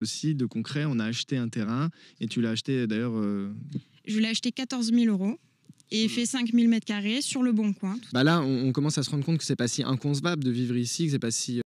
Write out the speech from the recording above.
aussi de concret. On a acheté un terrain et tu l'as acheté d'ailleurs. Euh, Je l'ai acheté 14 000 euros et hmm. fait 5 000 mètres carrés sur le bon coin. Bah là, on, on commence à se rendre compte que c'est pas si inconcevable de vivre ici, que c'est pas si